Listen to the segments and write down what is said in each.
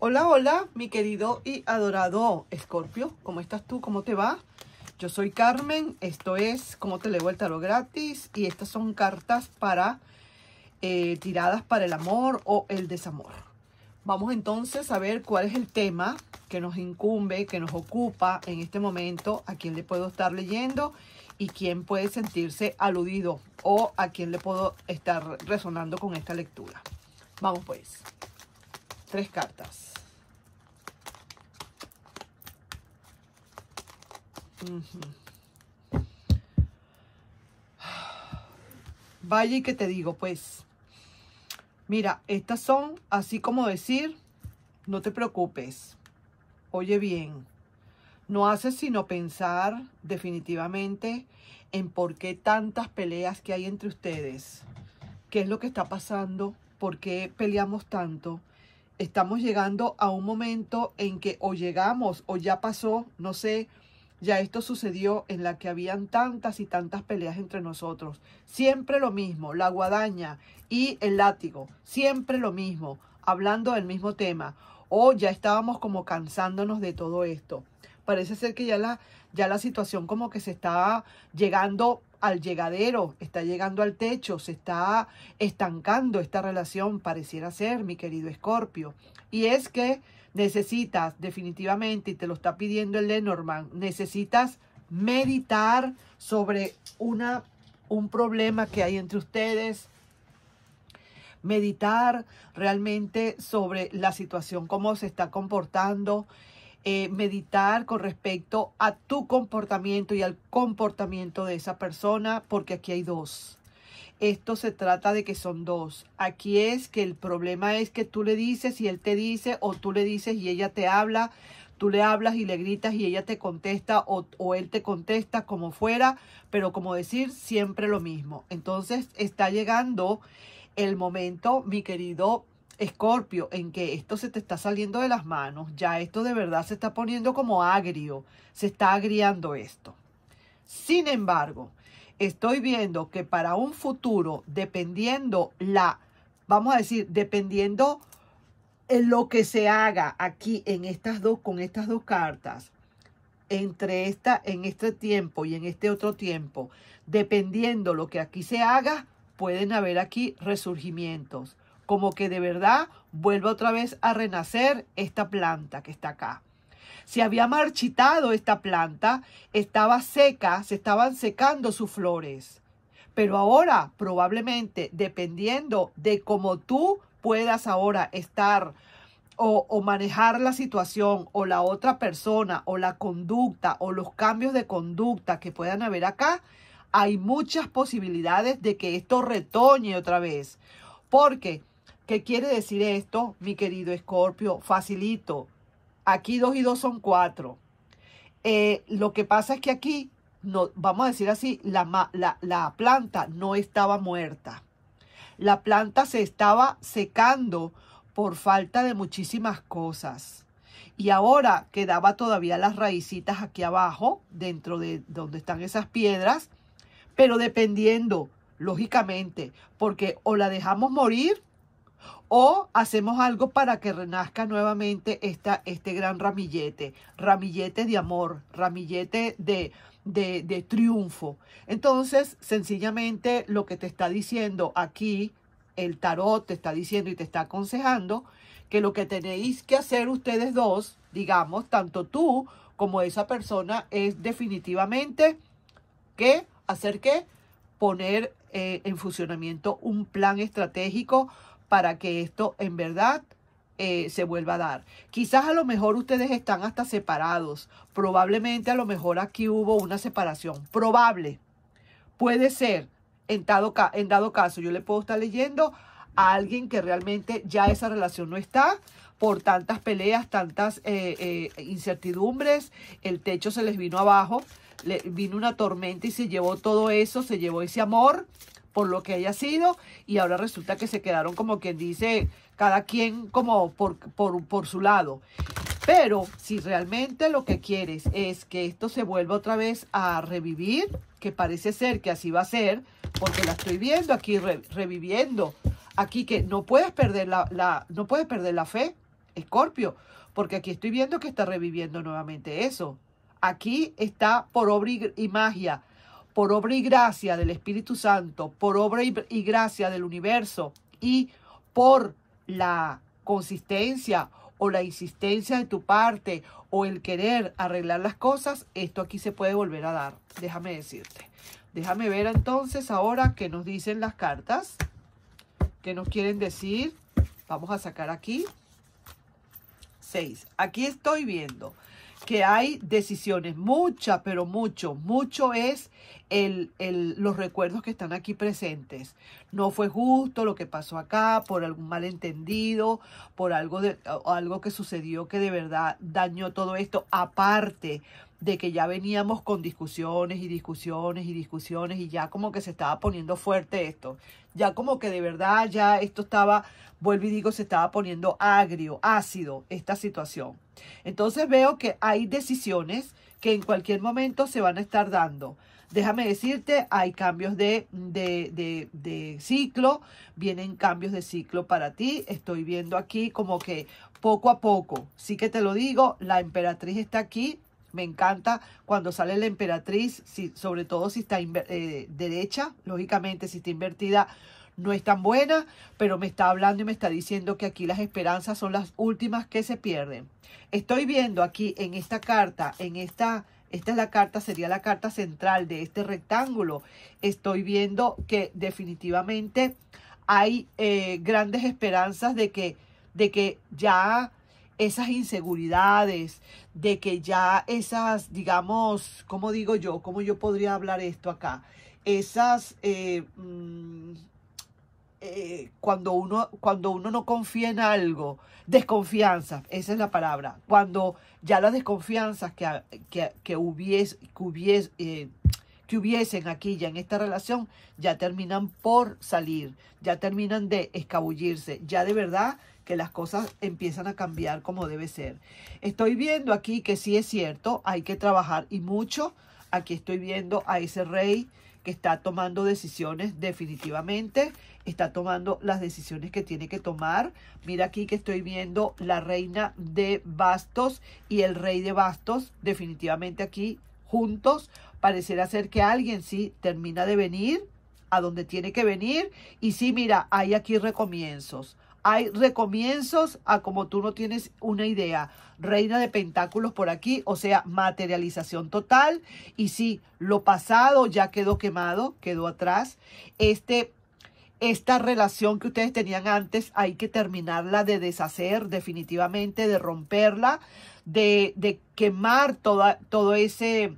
Hola, hola, mi querido y adorado Escorpio. ¿Cómo estás tú? ¿Cómo te va? Yo soy Carmen, esto es Cómo te leo el lo gratis y estas son cartas para eh, tiradas para el amor o el desamor. Vamos entonces a ver cuál es el tema que nos incumbe, que nos ocupa en este momento, a quién le puedo estar leyendo y quién puede sentirse aludido o a quién le puedo estar resonando con esta lectura. Vamos pues tres cartas. Vaya y que te digo, pues. Mira, estas son así como decir, no te preocupes. Oye bien, no haces sino pensar definitivamente en por qué tantas peleas que hay entre ustedes. ¿Qué es lo que está pasando? ¿Por qué peleamos tanto? estamos llegando a un momento en que o llegamos o ya pasó, no sé, ya esto sucedió en la que habían tantas y tantas peleas entre nosotros. Siempre lo mismo, la guadaña y el látigo, siempre lo mismo, hablando del mismo tema. O ya estábamos como cansándonos de todo esto. Parece ser que ya la, ya la situación como que se está llegando al llegadero, está llegando al techo, se está estancando esta relación, pareciera ser, mi querido Escorpio. Y es que necesitas definitivamente, y te lo está pidiendo el Lenormand, necesitas meditar sobre una, un problema que hay entre ustedes, meditar realmente sobre la situación, cómo se está comportando, eh, meditar con respecto a tu comportamiento y al comportamiento de esa persona, porque aquí hay dos. Esto se trata de que son dos. Aquí es que el problema es que tú le dices y él te dice, o tú le dices y ella te habla, tú le hablas y le gritas y ella te contesta o, él te contesta como fuera, pero como decir, siempre lo mismo. Entonces está llegando el momento, mi querido Escorpio, en que esto se te está saliendo de las manos, ya esto de verdad se está poniendo como agrio, se está agriando esto. Sin embargo, estoy viendo que para un futuro, dependiendo la, vamos a decir, dependiendo en lo que se haga aquí en estas dos, con estas dos cartas, entre esta, en este tiempo y en este otro tiempo, dependiendo lo que aquí se haga, pueden haber aquí resurgimientos como que de verdad vuelva otra vez a renacer esta planta que está acá. Se había marchitado esta planta, estaba seca, se estaban secando sus flores. Pero ahora, probablemente, dependiendo de cómo tú puedas ahora estar o, o, manejar la situación o la otra persona o la conducta o los cambios de conducta que puedan haber acá, hay muchas posibilidades de que esto retoñe otra vez. Porque ¿Qué quiere decir esto, mi querido Escorpio? Facilito. Aquí dos y dos son cuatro. Eh, lo que pasa es que aquí, no, vamos a decir así, la, la planta no estaba muerta. La planta se estaba secando por falta de muchísimas cosas. Y ahora quedaba todavía las raícitas aquí abajo, dentro de donde están esas piedras, pero dependiendo, lógicamente, porque o la dejamos morir o hacemos algo para que renazca nuevamente esta, este gran ramillete, ramillete de amor, ramillete de, de, de triunfo. Entonces, sencillamente lo que te está diciendo aquí, el tarot te está diciendo y te está aconsejando, que lo que tenéis que hacer ustedes dos, digamos, tanto tú como esa persona, es definitivamente que hacer que poner eh, en funcionamiento un plan estratégico para que esto en verdad eh, se vuelva a dar. Quizás a lo mejor ustedes están hasta separados. Probablemente a lo mejor aquí hubo una separación. Probable. Puede ser. En dado, en dado caso, yo le puedo estar leyendo a alguien que realmente ya esa relación no está por tantas peleas, tantas eh, eh, incertidumbres, el techo se les vino abajo, le, vino una tormenta y se llevó todo eso, se llevó ese amor, por lo que haya sido, y ahora resulta que se quedaron como quien dice, cada quien como por, por, por su lado. Pero si realmente lo que quieres es que esto se vuelva otra vez a revivir, que parece ser que así va a ser, porque la estoy viendo aquí reviviendo, aquí que no puedes perder la, la, no puedes perder la fe, Escorpio, porque aquí estoy viendo que está reviviendo nuevamente eso. Aquí está por obra y magia por obra y gracia del Espíritu Santo, por obra y gracia del universo y por la consistencia o la insistencia de tu parte o el querer arreglar las cosas, esto aquí se puede volver a dar. Déjame decirte. Déjame ver entonces ahora qué nos dicen las cartas, qué nos quieren decir. Vamos a sacar aquí. Seis. Aquí estoy viendo que hay decisiones, muchas pero mucho, mucho es el, el, los recuerdos que están aquí presentes. No fue justo lo que pasó acá, por algún malentendido, por algo, de, algo que sucedió que de verdad dañó todo esto, aparte de que ya veníamos con discusiones y discusiones y discusiones y ya como que se estaba poniendo fuerte esto. Ya como que de verdad ya esto estaba, vuelvo y digo, se estaba poniendo agrio, ácido esta situación. Entonces veo que hay decisiones que en cualquier momento se van a estar dando. Déjame decirte, hay cambios de, de, de, ciclo, vienen cambios de ciclo para ti. Estoy viendo aquí como que poco a poco, sí que te lo digo, la emperatriz está aquí me encanta cuando sale la emperatriz, sobre todo si está eh, derecha, lógicamente si está invertida no es tan buena, pero me está hablando y me está diciendo que aquí las esperanzas son las últimas que se pierden. Estoy viendo aquí en esta carta, en esta, esta es la carta, sería la carta central de este rectángulo, estoy viendo que definitivamente hay eh, grandes esperanzas de que, de que ya esas inseguridades, de que ya esas, digamos, ¿cómo digo yo? ¿Cómo yo podría hablar esto acá? Esas, eh, mm, eh, cuando, uno, cuando uno no confía en algo, desconfianza, esa es la palabra, cuando ya las desconfianzas que, que, que eh, hubiesen aquí ya en esta relación, ya terminan por salir, ya terminan de escabullirse, ya de verdad que las cosas empiezan a cambiar como debe ser. Estoy viendo aquí que sí es cierto, hay que trabajar y mucho. Aquí estoy viendo a ese rey que está tomando decisiones definitivamente, está tomando las decisiones que tiene que tomar. Mira aquí que estoy viendo la reina de bastos y el rey de bastos definitivamente aquí juntos. Parecerá ser que alguien sí termina de venir a donde tiene que venir y sí, mira, hay aquí recomienzos hay recomienzos a como tú no tienes una idea. Reina de Pentáculos por aquí, o sea, materialización total. Y si lo pasado ya quedó quemado, quedó atrás. Este esta relación que ustedes tenían antes hay que terminarla de deshacer definitivamente, de romperla, de, quemar toda, todo ese,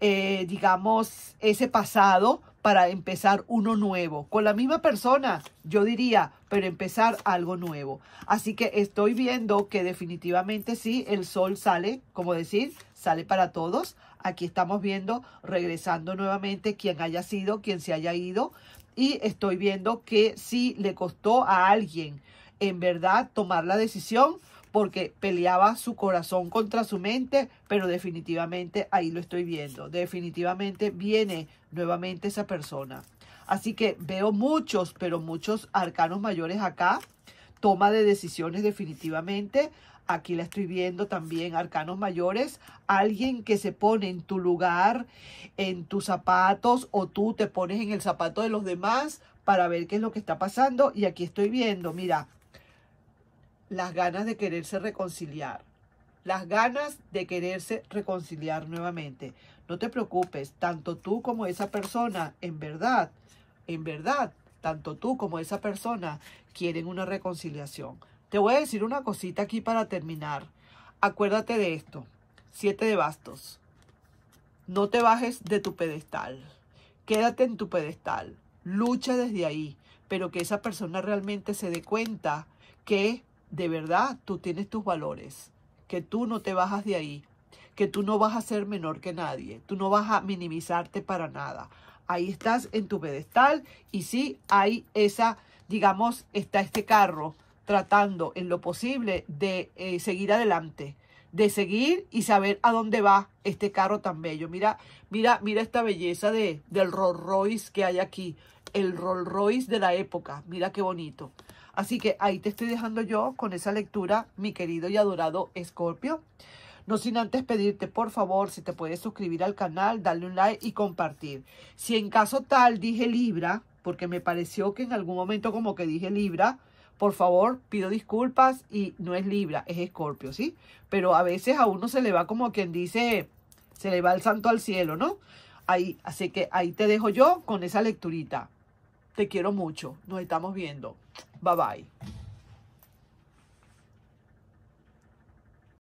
eh, digamos, ese pasado para empezar uno nuevo. Con la misma persona, yo diría, pero empezar algo nuevo. Así que estoy viendo que definitivamente sí, el sol sale, como decir, sale para todos. Aquí estamos viendo, regresando nuevamente, quien haya sido, quien se haya ido. Y estoy viendo que sí le costó a alguien, en verdad, tomar la decisión porque peleaba su corazón contra su mente, pero definitivamente ahí lo estoy viendo, definitivamente viene nuevamente esa persona. Así que veo muchos, pero muchos arcanos mayores acá, toma de decisiones definitivamente, aquí la estoy viendo también, arcanos mayores, alguien que se pone en tu lugar, en tus zapatos, o tú te pones en el zapato de los demás para ver qué es lo que está pasando. Y aquí estoy viendo, mira, las ganas de quererse reconciliar. Las ganas de quererse reconciliar nuevamente. No te preocupes, tanto tú como esa persona, en verdad, en verdad, tanto tú como esa persona quieren una reconciliación. Te voy a decir una cosita aquí para terminar. Acuérdate de esto. Siete de bastos. No te bajes de tu pedestal. Quédate en tu pedestal. Lucha desde ahí. Pero que esa persona realmente se dé cuenta que de verdad tú tienes tus valores, que tú no te bajas de ahí, que tú no vas a ser menor que nadie, tú no vas a minimizarte para nada. Ahí estás en tu pedestal y sí, hay esa, digamos, está este carro tratando en lo posible de eh, seguir adelante, de seguir y saber a dónde va este carro tan bello. Mira, mira, mira esta belleza de, del Rolls Royce que hay aquí, el Rolls Royce de la época, mira qué bonito. Así que ahí te estoy dejando yo con esa lectura, mi querido y adorado Escorpio. No sin antes pedirte, por favor, si te puedes suscribir al canal, darle un like y compartir. Si en caso tal dije Libra, porque me pareció que en algún momento como que dije Libra, por favor, pido disculpas y no es Libra, es Escorpio, ¿sí? Pero a veces a uno se le va como quien dice, se le va el santo al cielo, ¿no? Ahí, así que ahí te dejo yo con esa lecturita. Te quiero mucho. Nos estamos viendo. Bye bye.